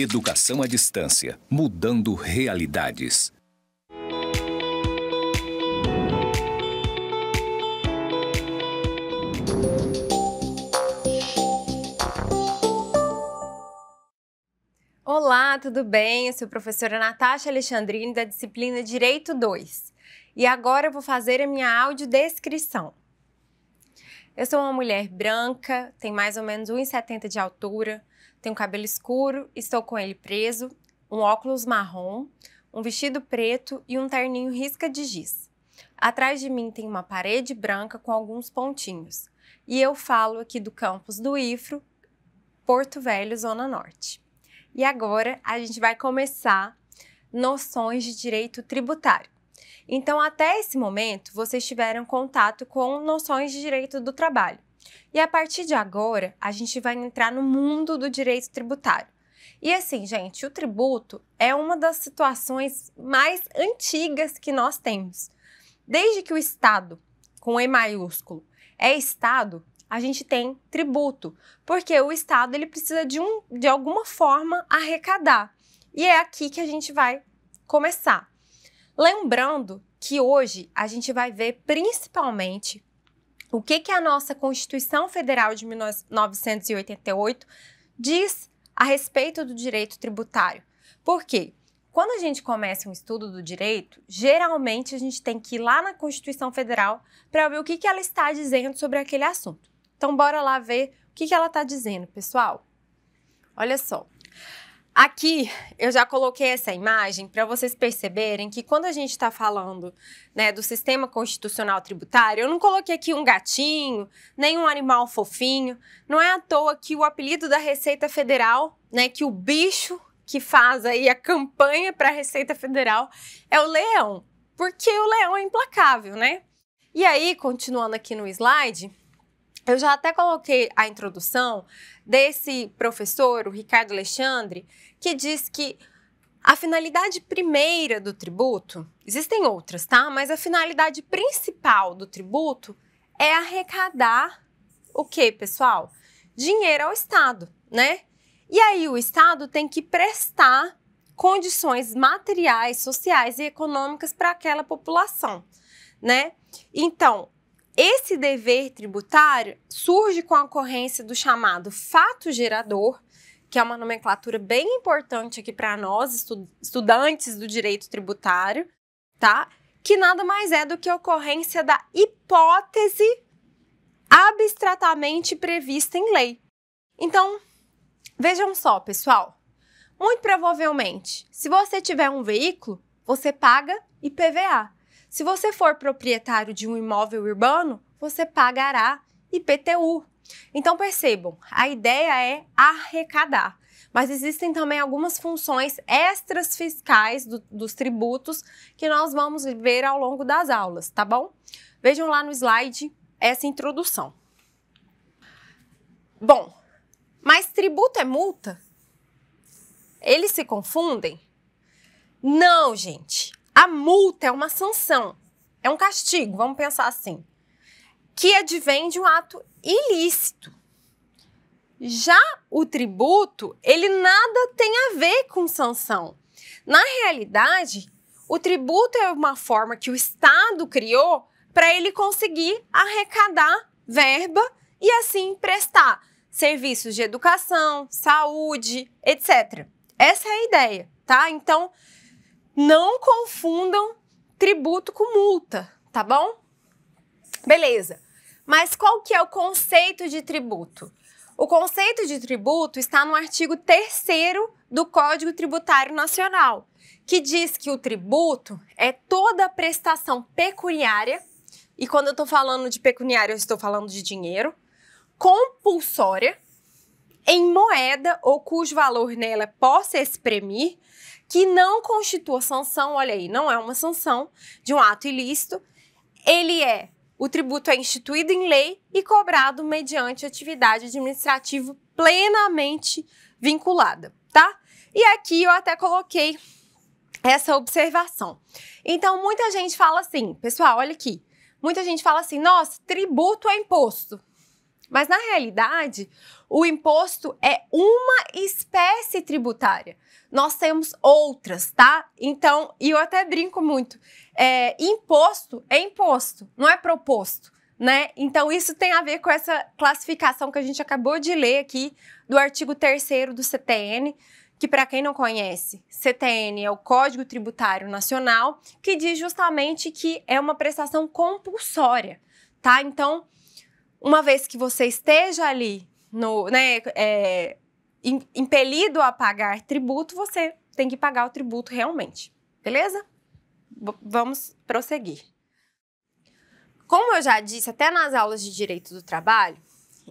Educação à distância, mudando realidades. Olá, tudo bem? Eu sou a professora Natasha Alexandrini da disciplina Direito 2. E agora eu vou fazer a minha audiodescrição. Eu sou uma mulher branca, tem mais ou menos 1,70 de altura, tenho cabelo escuro, estou com ele preso, um óculos marrom, um vestido preto e um terninho risca de giz. Atrás de mim tem uma parede branca com alguns pontinhos. E eu falo aqui do campus do IFRO, Porto Velho, Zona Norte. E agora a gente vai começar noções de direito tributário. Então, até esse momento, vocês tiveram contato com noções de direito do trabalho. E a partir de agora, a gente vai entrar no mundo do direito tributário. E assim, gente, o tributo é uma das situações mais antigas que nós temos. Desde que o Estado, com E maiúsculo, é Estado, a gente tem tributo, porque o Estado ele precisa de, um, de alguma forma arrecadar. E é aqui que a gente vai começar. Lembrando que hoje a gente vai ver principalmente o que, que a nossa Constituição Federal de 1988 diz a respeito do direito tributário. Por quê? Quando a gente começa um estudo do direito, geralmente a gente tem que ir lá na Constituição Federal para ver o que, que ela está dizendo sobre aquele assunto. Então, bora lá ver o que, que ela está dizendo, pessoal. Olha só. Aqui eu já coloquei essa imagem para vocês perceberem que quando a gente está falando né, do sistema constitucional tributário, eu não coloquei aqui um gatinho, nem um animal fofinho. Não é à toa que o apelido da Receita Federal, né, que o bicho que faz aí a campanha para a Receita Federal é o leão, porque o leão é implacável, né? E aí, continuando aqui no slide, eu já até coloquei a introdução desse professor, o Ricardo Alexandre, que diz que a finalidade primeira do tributo, existem outras, tá? Mas a finalidade principal do tributo é arrecadar o que, pessoal? Dinheiro ao Estado, né? E aí o Estado tem que prestar condições materiais, sociais e econômicas para aquela população, né? Então, esse dever tributário surge com a ocorrência do chamado fato gerador, que é uma nomenclatura bem importante aqui para nós, estu estudantes do direito tributário, tá? Que nada mais é do que a ocorrência da hipótese abstratamente prevista em lei. Então, vejam só, pessoal. Muito provavelmente, se você tiver um veículo, você paga IPVA. Se você for proprietário de um imóvel urbano, você pagará IPTU. Então percebam, a ideia é arrecadar, mas existem também algumas funções extras fiscais do, dos tributos que nós vamos ver ao longo das aulas, tá bom? Vejam lá no slide essa introdução. Bom, mas tributo é multa? Eles se confundem? Não, gente. A multa é uma sanção, é um castigo, vamos pensar assim, que advém de um ato ilícito. Já o tributo, ele nada tem a ver com sanção. Na realidade, o tributo é uma forma que o Estado criou para ele conseguir arrecadar verba e assim prestar serviços de educação, saúde, etc. Essa é a ideia, tá? Então, não confundam tributo com multa, tá bom? Beleza. Mas qual que é o conceito de tributo? O conceito de tributo está no artigo 3 do Código Tributário Nacional, que diz que o tributo é toda prestação pecuniária, e quando eu estou falando de pecuniária, eu estou falando de dinheiro, compulsória, em moeda ou cujo valor nela possa exprimir, que não constitua sanção, olha aí, não é uma sanção de um ato ilícito, ele é o tributo é instituído em lei e cobrado mediante atividade administrativa plenamente vinculada, tá? E aqui eu até coloquei essa observação. Então, muita gente fala assim, pessoal, olha aqui. Muita gente fala assim: nossa, tributo é imposto. Mas na realidade, o imposto é uma espécie tributária. Nós temos outras, tá? Então, e eu até brinco muito: é, imposto é imposto, não é proposto. Né? Então, isso tem a ver com essa classificação que a gente acabou de ler aqui do artigo 3 do CTN, que, para quem não conhece, CTN é o Código Tributário Nacional, que diz justamente que é uma prestação compulsória, tá? Então, uma vez que você esteja ali, no, né, é, impelido a pagar tributo, você tem que pagar o tributo realmente. Beleza? B vamos prosseguir. Como eu já disse até nas aulas de direito do trabalho,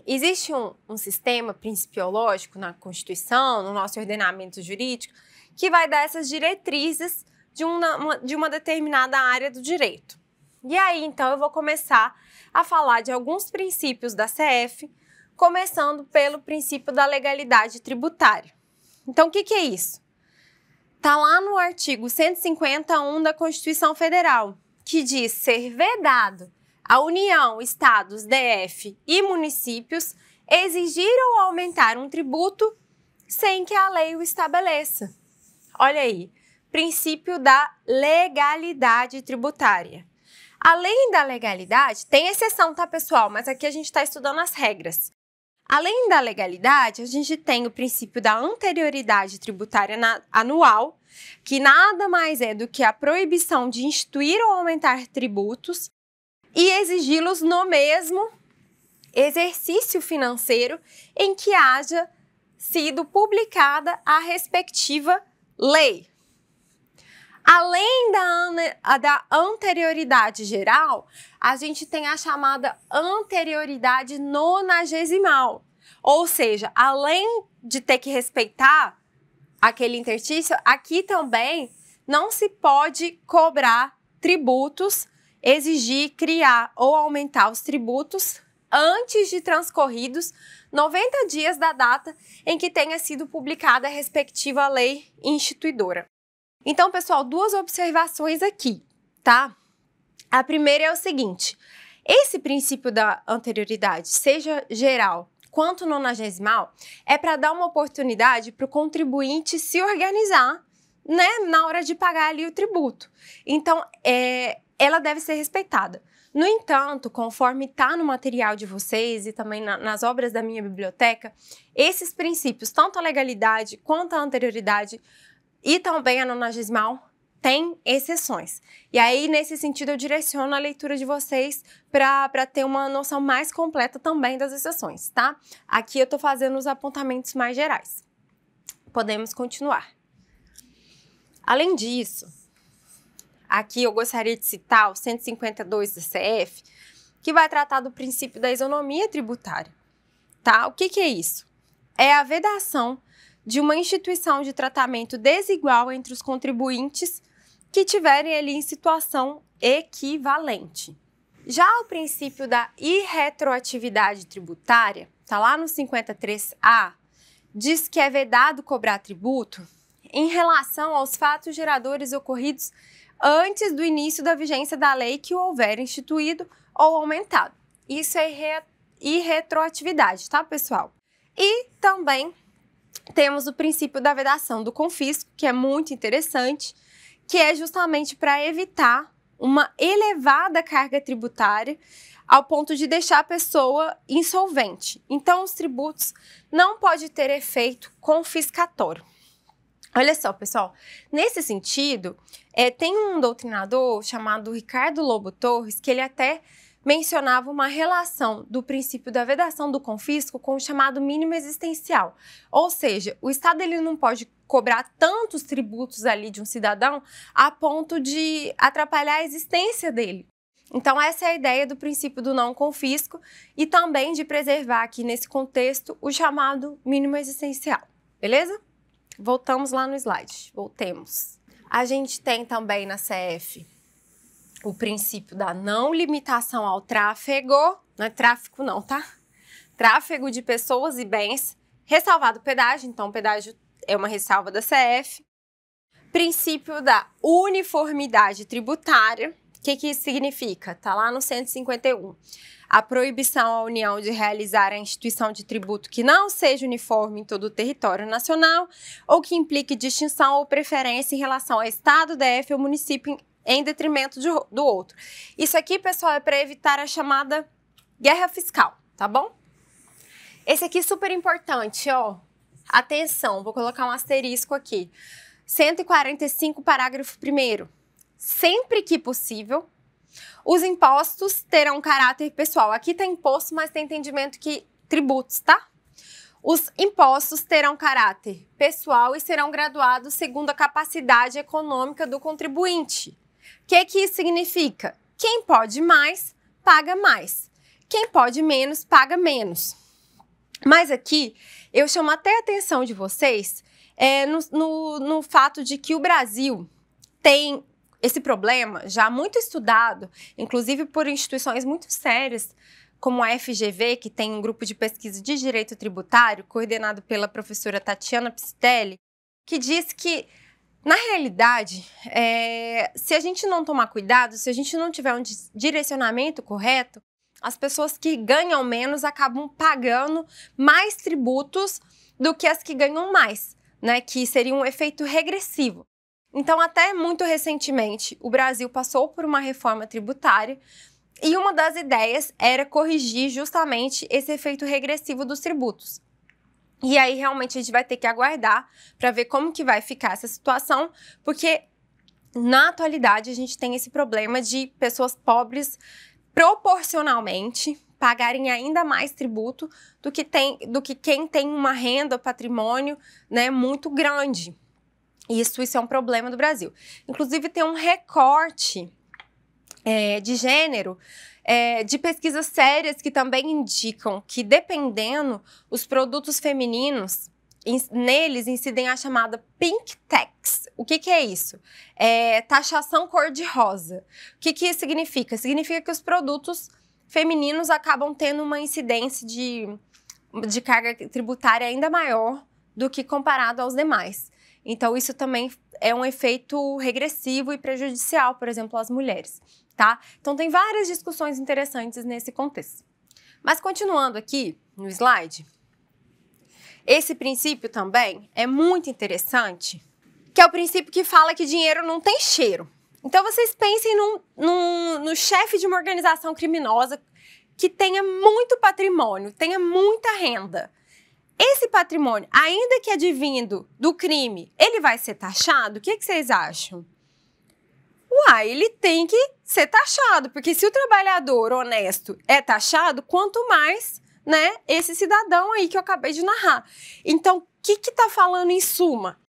existe um, um sistema principiológico na Constituição, no nosso ordenamento jurídico, que vai dar essas diretrizes de uma, de uma determinada área do direito. E aí, então, eu vou começar a falar de alguns princípios da CF, começando pelo princípio da legalidade tributária. Então, o que, que é isso? Está lá no artigo 151 da Constituição Federal, que diz ser vedado a União, Estados, DF e municípios exigir ou aumentar um tributo sem que a lei o estabeleça. Olha aí, princípio da legalidade tributária. Além da legalidade, tem exceção, tá, pessoal? Mas aqui a gente está estudando as regras. Além da legalidade, a gente tem o princípio da anterioridade tributária na, anual, que nada mais é do que a proibição de instituir ou aumentar tributos e exigi-los no mesmo exercício financeiro em que haja sido publicada a respectiva lei. Além da, da anterioridade geral, a gente tem a chamada anterioridade nonagesimal. Ou seja, além de ter que respeitar aquele interstício, aqui também não se pode cobrar tributos, exigir, criar ou aumentar os tributos antes de transcorridos 90 dias da data em que tenha sido publicada a respectiva lei instituidora. Então, pessoal, duas observações aqui, tá? A primeira é o seguinte: esse princípio da anterioridade, seja geral quanto nonagesimal, é para dar uma oportunidade para o contribuinte se organizar né, na hora de pagar ali o tributo. Então, é, ela deve ser respeitada. No entanto, conforme está no material de vocês e também na, nas obras da minha biblioteca, esses princípios, tanto a legalidade quanto a anterioridade, e também a nonagismal tem exceções. E aí, nesse sentido, eu direciono a leitura de vocês para ter uma noção mais completa também das exceções, tá? Aqui eu estou fazendo os apontamentos mais gerais. Podemos continuar. Além disso, aqui eu gostaria de citar o 152 do CF, que vai tratar do princípio da isonomia tributária. Tá? O que, que é isso? É a vedação de uma instituição de tratamento desigual entre os contribuintes que tiverem ali em situação equivalente. Já o princípio da irretroatividade tributária, está lá no 53A, diz que é vedado cobrar tributo em relação aos fatos geradores ocorridos antes do início da vigência da lei que o houver instituído ou aumentado. Isso é irretroatividade, tá, pessoal? E também temos o princípio da vedação do confisco, que é muito interessante, que é justamente para evitar uma elevada carga tributária ao ponto de deixar a pessoa insolvente. Então, os tributos não podem ter efeito confiscatório. Olha só, pessoal, nesse sentido, é, tem um doutrinador chamado Ricardo Lobo Torres que ele até mencionava uma relação do princípio da vedação do confisco com o chamado mínimo existencial. Ou seja, o Estado ele não pode cobrar tantos tributos ali de um cidadão a ponto de atrapalhar a existência dele. Então, essa é a ideia do princípio do não confisco e também de preservar aqui nesse contexto o chamado mínimo existencial. Beleza? Voltamos lá no slide. Voltemos. A gente tem também na CF o princípio da não limitação ao tráfego, não é tráfico não, tá? Tráfego de pessoas e bens, ressalvado o pedágio, então o pedágio é uma ressalva da CF. Princípio da uniformidade tributária, o que, que isso significa? Tá lá no 151. A proibição à União de realizar a instituição de tributo que não seja uniforme em todo o território nacional ou que implique distinção ou preferência em relação ao Estado, DF ou município em detrimento de, do outro. Isso aqui, pessoal, é para evitar a chamada guerra fiscal, tá bom? Esse aqui é super importante, ó. Atenção, vou colocar um asterisco aqui. 145, parágrafo 1 Sempre que possível, os impostos terão caráter pessoal. Aqui tá imposto, mas tem entendimento que tributos, tá? Os impostos terão caráter pessoal e serão graduados segundo a capacidade econômica do contribuinte que, que isso significa? Quem pode mais, paga mais. Quem pode menos, paga menos. Mas aqui eu chamo até a atenção de vocês é, no, no, no fato de que o Brasil tem esse problema já muito estudado, inclusive por instituições muito sérias, como a FGV, que tem um grupo de pesquisa de direito tributário, coordenado pela professora Tatiana Pistelli, que diz que na realidade, é, se a gente não tomar cuidado, se a gente não tiver um direcionamento correto, as pessoas que ganham menos acabam pagando mais tributos do que as que ganham mais, né? Que seria um efeito regressivo. Então, até muito recentemente, o Brasil passou por uma reforma tributária e uma das ideias era corrigir justamente esse efeito regressivo dos tributos. E aí realmente a gente vai ter que aguardar para ver como que vai ficar essa situação, porque na atualidade a gente tem esse problema de pessoas pobres proporcionalmente pagarem ainda mais tributo do que, tem, do que quem tem uma renda, patrimônio né, muito grande. Isso, isso é um problema do Brasil. Inclusive, tem um recorte é, de gênero, é, de pesquisas sérias que também indicam que, dependendo, os produtos femininos, neles incidem a chamada pink tax. O que, que é isso? É, taxação cor-de-rosa. O que, que isso significa? Significa que os produtos femininos acabam tendo uma incidência de, de carga tributária ainda maior do que comparado aos demais. Então, isso também é um efeito regressivo e prejudicial, por exemplo, às mulheres tá? Então tem várias discussões interessantes nesse contexto. Mas continuando aqui no slide, esse princípio também é muito interessante, que é o princípio que fala que dinheiro não tem cheiro. Então vocês pensem num, num, no chefe de uma organização criminosa que tenha muito patrimônio, tenha muita renda. Esse patrimônio, ainda que advindo do crime, ele vai ser taxado? O que, que vocês acham? Uai, ele tem que ser taxado, porque se o trabalhador honesto é taxado, quanto mais, né, esse cidadão aí que eu acabei de narrar. Então, o que que tá falando em suma?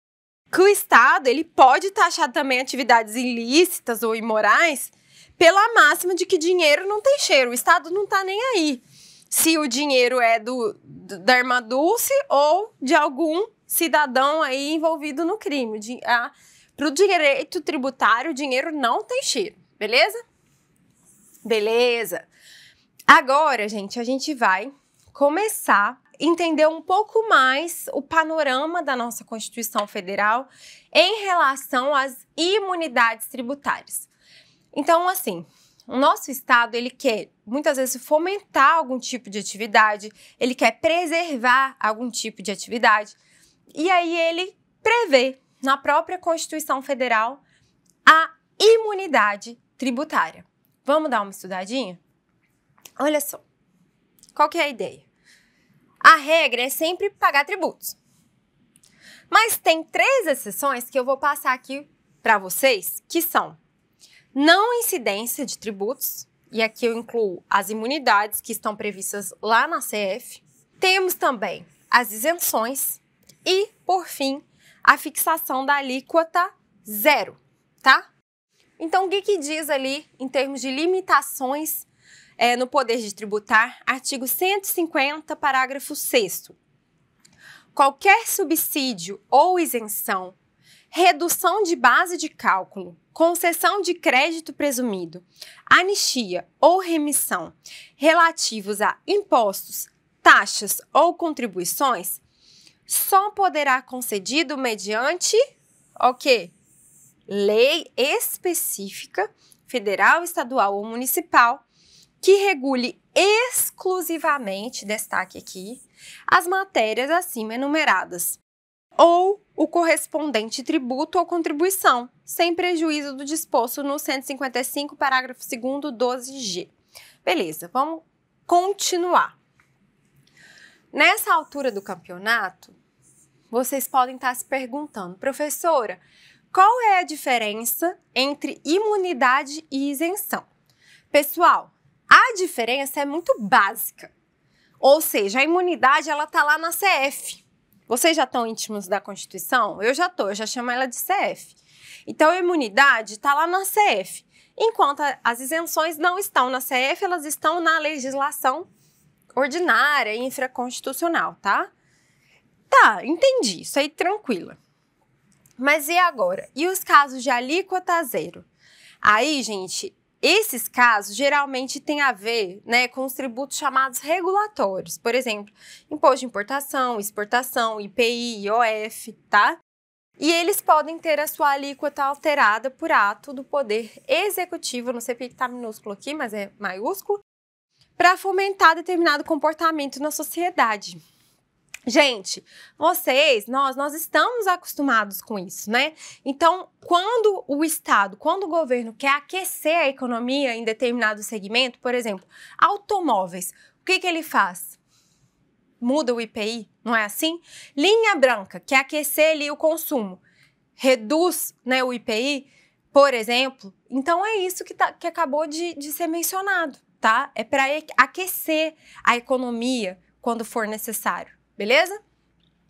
Que o Estado, ele pode taxar também atividades ilícitas ou imorais pela máxima de que dinheiro não tem cheiro, o Estado não tá nem aí. Se o dinheiro é do, do da irmã Dulce ou de algum cidadão aí envolvido no crime. De, a, ah, para o direito tributário, o dinheiro não tem cheiro, beleza? Beleza. Agora, gente, a gente vai começar a entender um pouco mais o panorama da nossa Constituição Federal em relação às imunidades tributárias. Então, assim, o nosso Estado, ele quer, muitas vezes, fomentar algum tipo de atividade, ele quer preservar algum tipo de atividade, e aí ele prevê na própria Constituição Federal a imunidade tributária. Vamos dar uma estudadinha? Olha só. Qual que é a ideia? A regra é sempre pagar tributos. Mas tem três exceções que eu vou passar aqui para vocês, que são não incidência de tributos, e aqui eu incluo as imunidades que estão previstas lá na CF. Temos também as isenções e, por fim, a fixação da alíquota zero, tá? Então, o que, que diz ali em termos de limitações é, no poder de tributar? Artigo 150, parágrafo 6. Qualquer subsídio ou isenção, redução de base de cálculo, concessão de crédito presumido, anistia ou remissão relativos a impostos, taxas ou contribuições só poderá concedido mediante o quê? Lei específica, federal, estadual ou municipal, que regule exclusivamente, destaque aqui, as matérias acima enumeradas, ou o correspondente tributo ou contribuição, sem prejuízo do disposto no 155, parágrafo 2 12G. Beleza, vamos continuar. Nessa altura do campeonato, vocês podem estar se perguntando, professora, qual é a diferença entre imunidade e isenção? Pessoal, a diferença é muito básica. Ou seja, a imunidade ela está lá na CF. Vocês já estão íntimos da Constituição? Eu já tô, eu já chamo ela de CF. Então, a imunidade está lá na CF. Enquanto as isenções não estão na CF, elas estão na legislação ordinária e infraconstitucional, tá? Tá, entendi, isso aí tranquila. Mas e agora? E os casos de alíquota zero? Aí, gente, esses casos geralmente têm a ver né, com os tributos chamados regulatórios, por exemplo, imposto de importação, exportação, IPI, IOF, tá? E eles podem ter a sua alíquota alterada por ato do Poder Executivo, não sei porque está minúsculo aqui, mas é maiúsculo, para fomentar determinado comportamento na sociedade. Gente, vocês, nós, nós estamos acostumados com isso, né? Então, quando o Estado, quando o governo quer aquecer a economia em determinado segmento, por exemplo, automóveis, o que, que ele faz? Muda o IPI, não é assim? Linha branca, quer aquecer ali o consumo, reduz né, o IPI, por exemplo. Então, é isso que, tá, que acabou de, de ser mencionado tá? É para aquecer a economia quando for necessário, beleza?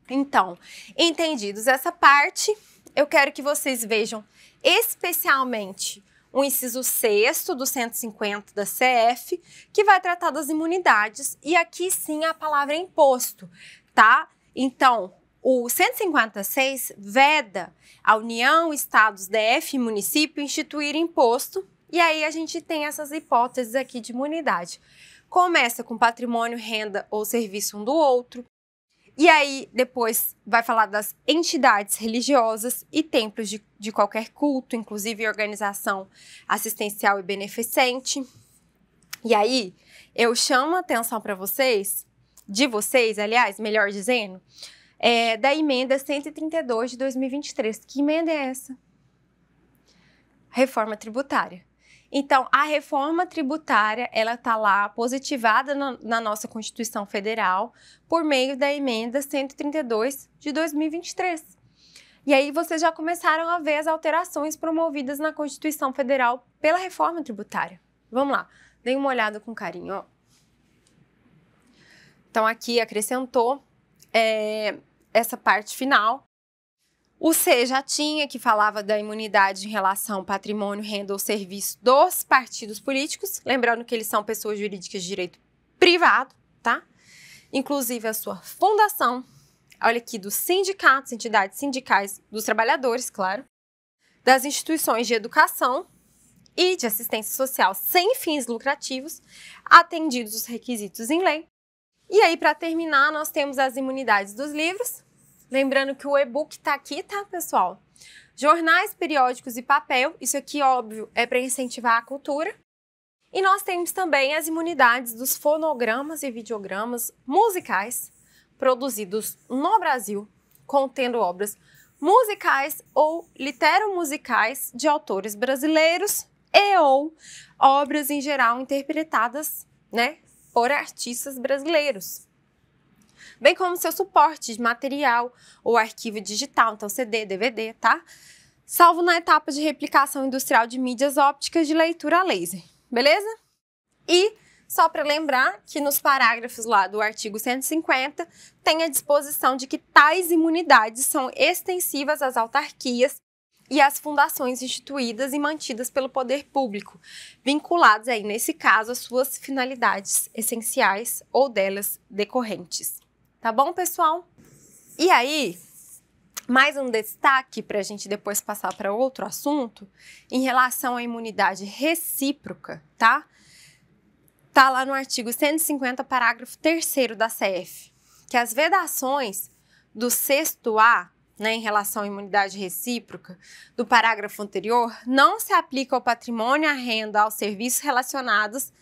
Então, entendidos essa parte, eu quero que vocês vejam especialmente o inciso 6 do 150 da CF, que vai tratar das imunidades, e aqui sim a palavra é imposto, tá? Então, o 156 veda a União, Estados, DF e município instituir imposto e aí a gente tem essas hipóteses aqui de imunidade. Começa com patrimônio, renda ou serviço um do outro. E aí depois vai falar das entidades religiosas e templos de, de qualquer culto, inclusive organização assistencial e beneficente. E aí eu chamo a atenção para vocês, de vocês, aliás, melhor dizendo, é, da emenda 132 de 2023. Que emenda é essa? Reforma tributária. Então, a reforma tributária, ela está lá positivada na, na, nossa Constituição Federal por meio da emenda 132 de 2023. E aí vocês já começaram a ver as alterações promovidas na Constituição Federal pela reforma tributária. Vamos lá, dê uma olhada com carinho. Ó. Então, aqui acrescentou é, essa parte final o C já tinha, que falava da imunidade em relação ao patrimônio, renda ou serviço dos partidos políticos, lembrando que eles são pessoas jurídicas de direito privado, tá? Inclusive a sua fundação, olha aqui, dos sindicatos, entidades sindicais dos trabalhadores, claro, das instituições de educação e de assistência social sem fins lucrativos, atendidos os requisitos em lei. E aí, para terminar, nós temos as imunidades dos livros, Lembrando que o e-book está aqui, tá, pessoal? Jornais, periódicos e papel, isso aqui, óbvio, é para incentivar a cultura. E nós temos também as imunidades dos fonogramas e videogramas musicais produzidos no Brasil, contendo obras musicais ou literomusicais de autores brasileiros e ou obras em geral interpretadas, né, por artistas brasileiros bem como seu suporte de material ou arquivo digital, então CD, DVD, tá? Salvo na etapa de replicação industrial de mídias ópticas de leitura a laser, beleza? E só para lembrar que nos parágrafos lá do artigo 150 tem a disposição de que tais imunidades são extensivas às autarquias e às fundações instituídas e mantidas pelo poder público, vinculados aí nesse caso às suas finalidades essenciais ou delas decorrentes. Tá bom, pessoal? E aí, mais um destaque para a gente depois passar para outro assunto em relação à imunidade recíproca, tá? Tá lá no artigo 150, parágrafo 3 da CF, que as vedações do sexto A né, em relação à imunidade recíproca do parágrafo anterior não se aplica ao patrimônio, à renda, aos serviços relacionados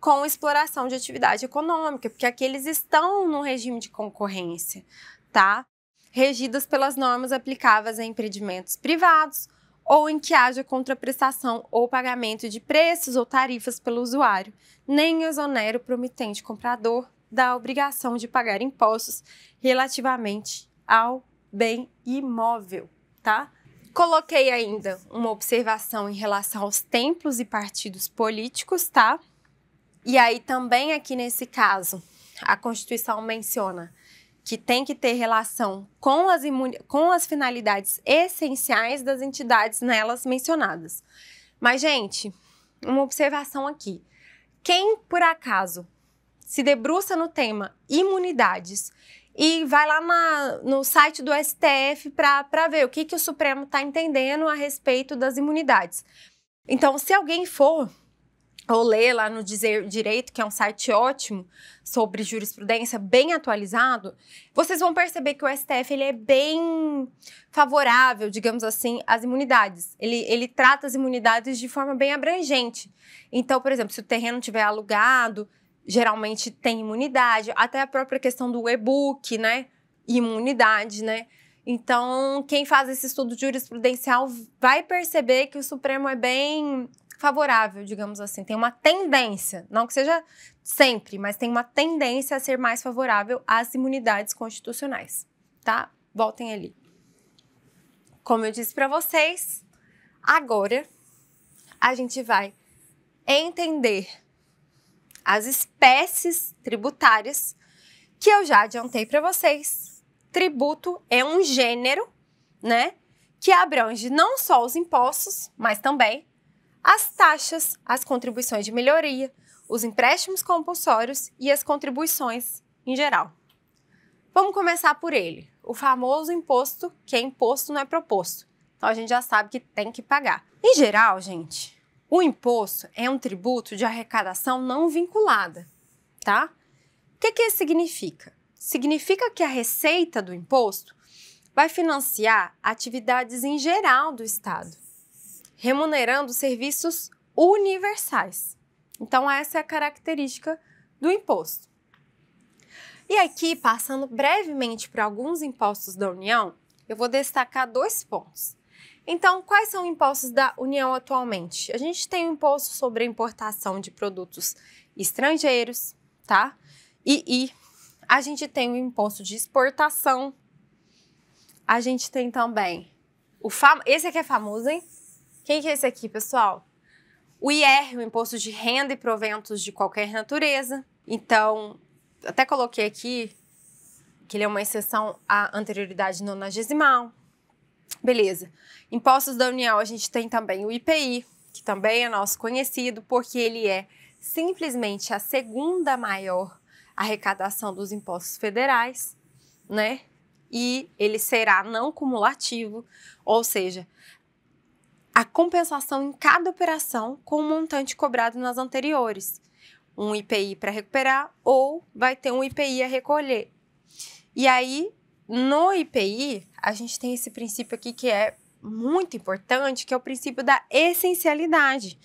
com exploração de atividade econômica, porque aqueles estão no regime de concorrência, tá? Regidas pelas normas aplicáveis a empreendimentos privados ou em que haja contraprestação ou pagamento de preços ou tarifas pelo usuário, nem exonera o promitente comprador da obrigação de pagar impostos relativamente ao bem imóvel, tá? Coloquei ainda uma observação em relação aos templos e partidos políticos, tá? E aí também aqui nesse caso, a Constituição menciona que tem que ter relação com as, com as finalidades essenciais das entidades nelas mencionadas. Mas, gente, uma observação aqui. Quem, por acaso, se debruça no tema imunidades e vai lá na, no site do STF para ver o que, que o Supremo está entendendo a respeito das imunidades. Então, se alguém for ou ler lá no Dizer Direito, que é um site ótimo sobre jurisprudência, bem atualizado, vocês vão perceber que o STF ele é bem favorável, digamos assim, às imunidades. Ele, ele trata as imunidades de forma bem abrangente. Então, por exemplo, se o terreno tiver alugado, geralmente tem imunidade, até a própria questão do e-book, né? Imunidade, né? Então, quem faz esse estudo jurisprudencial vai perceber que o Supremo é bem favorável, digamos assim, tem uma tendência, não que seja sempre, mas tem uma tendência a ser mais favorável às imunidades constitucionais, tá? Voltem ali. Como eu disse para vocês, agora a gente vai entender as espécies tributárias que eu já adiantei para vocês. Tributo é um gênero, né, que abrange não só os impostos, mas também as taxas, as contribuições de melhoria, os empréstimos compulsórios e as contribuições em geral. Vamos começar por ele, o famoso imposto, que é imposto não é proposto. Então a gente já sabe que tem que pagar. Em geral, gente, o imposto é um tributo de arrecadação não vinculada, tá? O que, que isso significa? Significa que a receita do imposto vai financiar atividades em geral do Estado remunerando serviços universais. Então, essa é a característica do imposto. E aqui, passando brevemente para alguns impostos da União, eu vou destacar dois pontos. Então, quais são os impostos da União atualmente? A gente tem o imposto sobre a importação de produtos estrangeiros, tá? E, e a gente tem o imposto de exportação. A gente tem também o famoso, esse aqui é famoso, hein? Quem que é esse aqui, pessoal? O IR, o Imposto de Renda e Proventos de Qualquer Natureza. Então, até coloquei aqui que ele é uma exceção à anterioridade nonagesimal. Beleza. Impostos da União, a gente tem também o IPI, que também é nosso conhecido, porque ele é simplesmente a segunda maior arrecadação dos impostos federais, né? E ele será não cumulativo, ou seja, a compensação em cada operação com o montante cobrado nas anteriores. Um IPI para recuperar ou vai ter um IPI a recolher. E aí, no IPI, a gente tem esse princípio aqui que é muito importante, que é o princípio da essencialidade.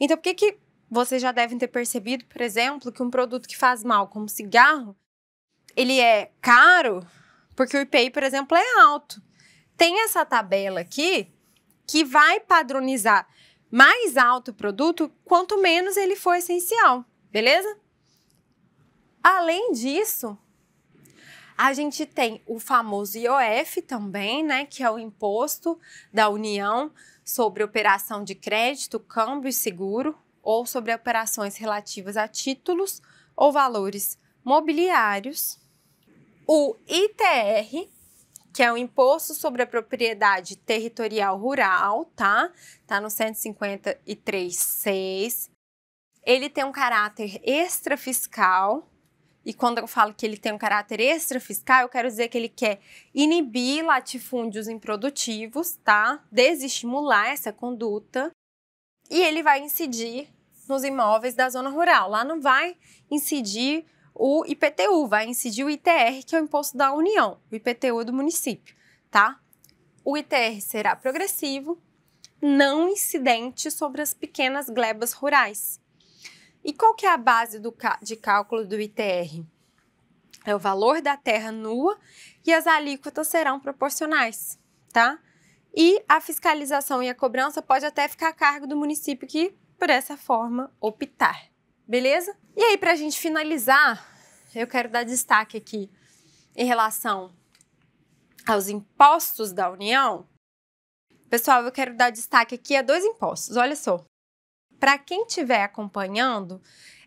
Então, por que, que vocês já devem ter percebido, por exemplo, que um produto que faz mal, como cigarro, ele é caro porque o IPI, por exemplo, é alto. Tem essa tabela aqui que vai padronizar mais alto o produto, quanto menos ele for essencial, beleza? Além disso, a gente tem o famoso IOF também, né, que é o imposto da União sobre operação de crédito, câmbio e seguro, ou sobre operações relativas a títulos ou valores mobiliários. O ITR, que é o Imposto sobre a Propriedade Territorial Rural, tá? Tá no 153.6. Ele tem um caráter extrafiscal. E quando eu falo que ele tem um caráter extrafiscal, eu quero dizer que ele quer inibir latifúndios improdutivos, tá? Desestimular essa conduta. E ele vai incidir nos imóveis da zona rural. Lá não vai incidir o IPTU, vai incidir o ITR, que é o imposto da União, o IPTU é do município, tá? O ITR será progressivo, não incidente sobre as pequenas glebas rurais. E qual que é a base do, de cálculo do ITR? É o valor da terra nua e as alíquotas serão proporcionais, tá? E a fiscalização e a cobrança pode até ficar a cargo do município que, por essa forma, optar. Beleza? E aí, para a gente finalizar, eu quero dar destaque aqui em relação aos impostos da União. Pessoal, eu quero dar destaque aqui a dois impostos. Olha só. Para quem estiver acompanhando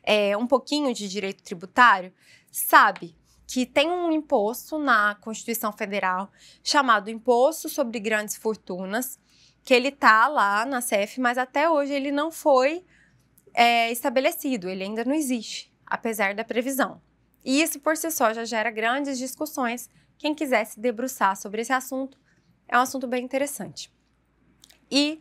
é, um pouquinho de direito tributário, sabe que tem um imposto na Constituição Federal chamado Imposto sobre Grandes Fortunas, que ele tá lá na CEF, mas até hoje ele não foi é, estabelecido, ele ainda não existe, apesar da previsão. E isso por si só já gera grandes discussões. Quem quiser se debruçar sobre esse assunto, é um assunto bem interessante. E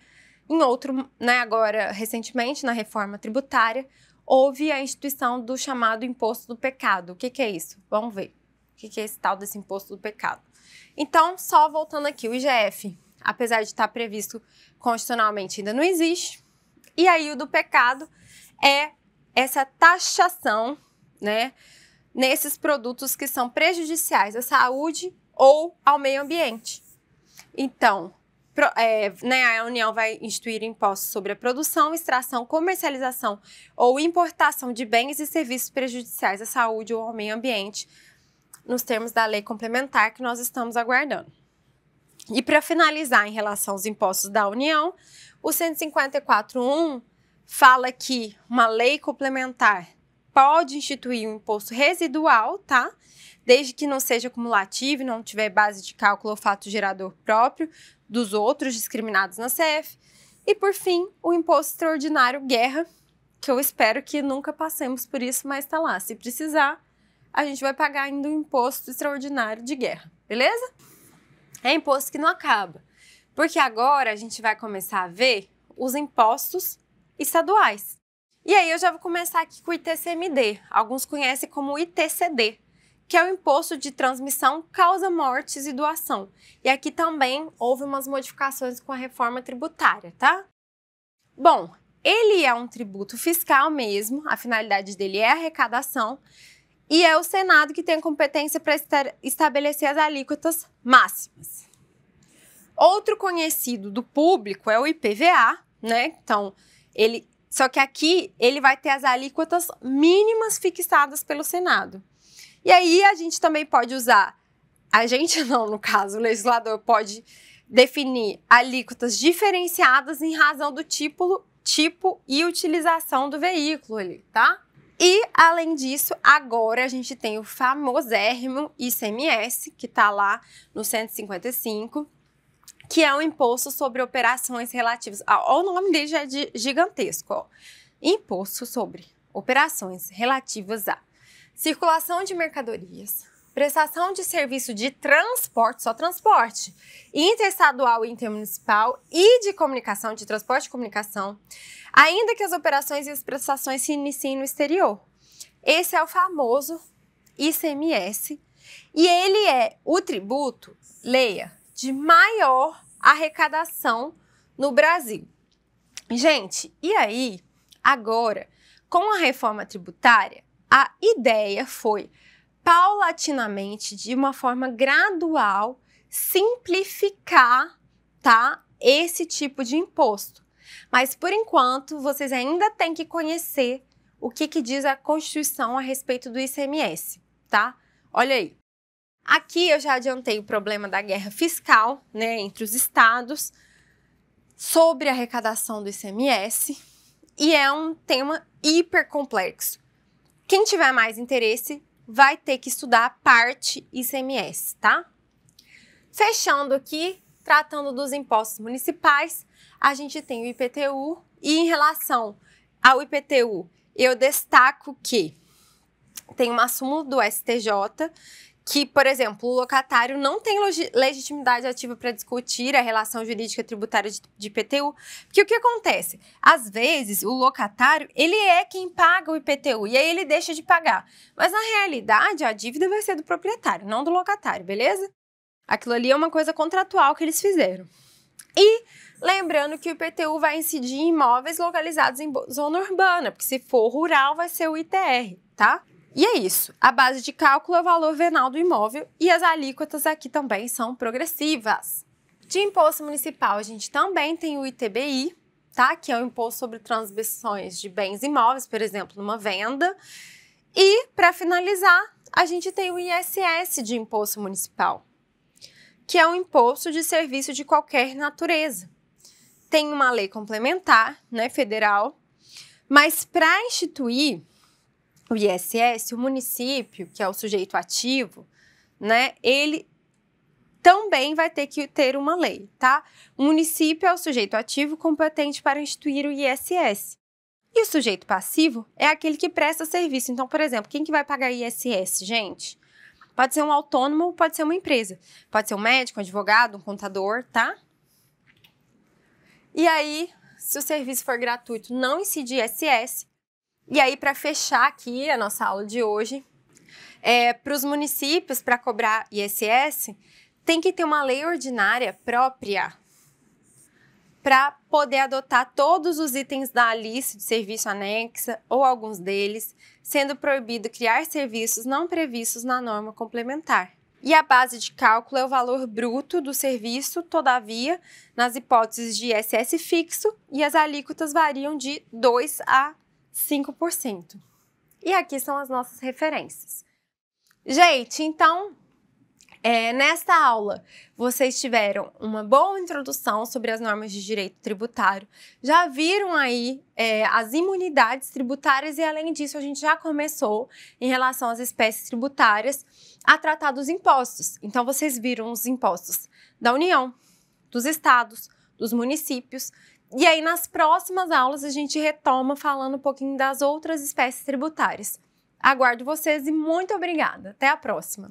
em outro, né, agora recentemente, na reforma tributária, houve a instituição do chamado imposto do pecado. O que, que é isso? Vamos ver. O que, que é esse tal desse imposto do pecado? Então, só voltando aqui, o IGF, apesar de estar previsto constitucionalmente, ainda não existe. E aí o do pecado é essa taxação, né, nesses produtos que são prejudiciais à saúde ou ao meio ambiente. Então, pro, é, né, a União vai instituir impostos sobre a produção, extração, comercialização ou importação de bens e serviços prejudiciais à saúde ou ao meio ambiente, nos termos da lei complementar que nós estamos aguardando. E para finalizar, em relação aos impostos da União, o 154.1 fala que uma lei complementar pode instituir um imposto residual, tá? Desde que não seja cumulativo e não tiver base de cálculo ou fato gerador próprio dos outros discriminados na CF. E por fim, o imposto extraordinário guerra, que eu espero que nunca passemos por isso, mas tá lá. Se precisar, a gente vai pagar ainda o um imposto extraordinário de guerra, beleza? É imposto que não acaba. Porque agora a gente vai começar a ver os impostos estaduais. E aí eu já vou começar aqui com o ITCMD, alguns conhecem como ITCD, que é o imposto de transmissão causa mortes e doação. E aqui também houve umas modificações com a reforma tributária, tá? Bom, ele é um tributo fiscal mesmo, a finalidade dele é arrecadação, e é o Senado que tem competência para estabelecer as alíquotas máximas. Outro conhecido do público é o IPVA, né? Então, ele, só que aqui ele vai ter as alíquotas mínimas fixadas pelo Senado. E aí a gente também pode usar, a gente não, no caso, o legislador pode definir alíquotas diferenciadas em razão do tipo, tipo e utilização do veículo ali, tá? E, além disso, agora a gente tem o famosérrimo ICMS, que está lá no 155, que é o imposto sobre operações relativas. Ó, o nome dele já é de gigantesco. Ó. Imposto sobre operações relativas a circulação de mercadorias, prestação de serviço de transporte, só transporte, interestadual e intermunicipal e de comunicação, de transporte e comunicação, ainda que as operações e as prestações se iniciem no exterior. Esse é o famoso ICMS e ele é o tributo, leia, de maior arrecadação no Brasil. Gente, e aí, agora, com a reforma tributária, a ideia foi paulatinamente, de uma forma gradual, simplificar, tá, esse tipo de imposto. Mas por enquanto, vocês ainda têm que conhecer o que, que diz a Constituição a respeito do ICMS, tá? Olha aí. Aqui eu já adiantei o problema da guerra fiscal, né, entre os estados, sobre a arrecadação do ICMS, e é um tema hiper complexo. Quem tiver mais interesse vai ter que estudar a parte ICMS, tá? Fechando aqui, tratando dos impostos municipais, a gente tem o IPTU e em relação ao IPTU, eu destaco que tem uma súmula do STJ que, por exemplo, o locatário não tem legitimidade ativa para discutir a relação jurídica tributária de, de IPTU, porque o que acontece? Às vezes, o locatário, ele é quem paga o IPTU e aí ele deixa de pagar. Mas na realidade, a dívida vai ser do proprietário, não do locatário, beleza? Aquilo ali é uma coisa contratual que eles fizeram. E lembrando que o IPTU vai incidir em imóveis localizados em zona urbana, porque se for rural vai ser o ITR, tá? E é isso. A base de cálculo é o valor venal do imóvel e as alíquotas aqui também são progressivas. De imposto municipal, a gente também tem o ITBI, tá? Que é o imposto sobre transmissões de bens imóveis, por exemplo, numa venda. E, para finalizar, a gente tem o ISS de imposto municipal, que é um imposto de serviço de qualquer natureza. Tem uma lei complementar, né, federal, mas para instituir o ISS, o município, que é o sujeito ativo, né, ele também vai ter que ter uma lei, tá? O município é o sujeito ativo competente para instituir o ISS. E o sujeito passivo é aquele que presta serviço. Então, por exemplo, quem que vai pagar ISS, gente? Pode ser um autônomo, pode ser uma empresa. Pode ser um médico, um advogado, um contador, tá? E aí, se o serviço for gratuito, não incide ISS. E aí, para fechar aqui a nossa aula de hoje, é, para os municípios, para cobrar ISS, tem que ter uma lei ordinária própria para poder adotar todos os itens da lista de serviço anexa ou alguns deles, sendo proibido criar serviços não previstos na norma complementar. E a base de cálculo é o valor bruto do serviço, todavia, nas hipóteses de ISS fixo, e as alíquotas variam de 2 a 5%. E aqui são as nossas referências. Gente, então, é, nesta aula, vocês tiveram uma boa introdução sobre as normas de direito tributário, já viram aí é, as imunidades tributárias e, além disso, a gente já começou, em relação às espécies tributárias, a tratar dos impostos. Então, vocês viram os impostos da União, dos estados, dos municípios e aí, nas próximas aulas, a gente retoma falando um pouquinho das outras espécies tributárias. Aguardo vocês e muito obrigada. Até a próxima!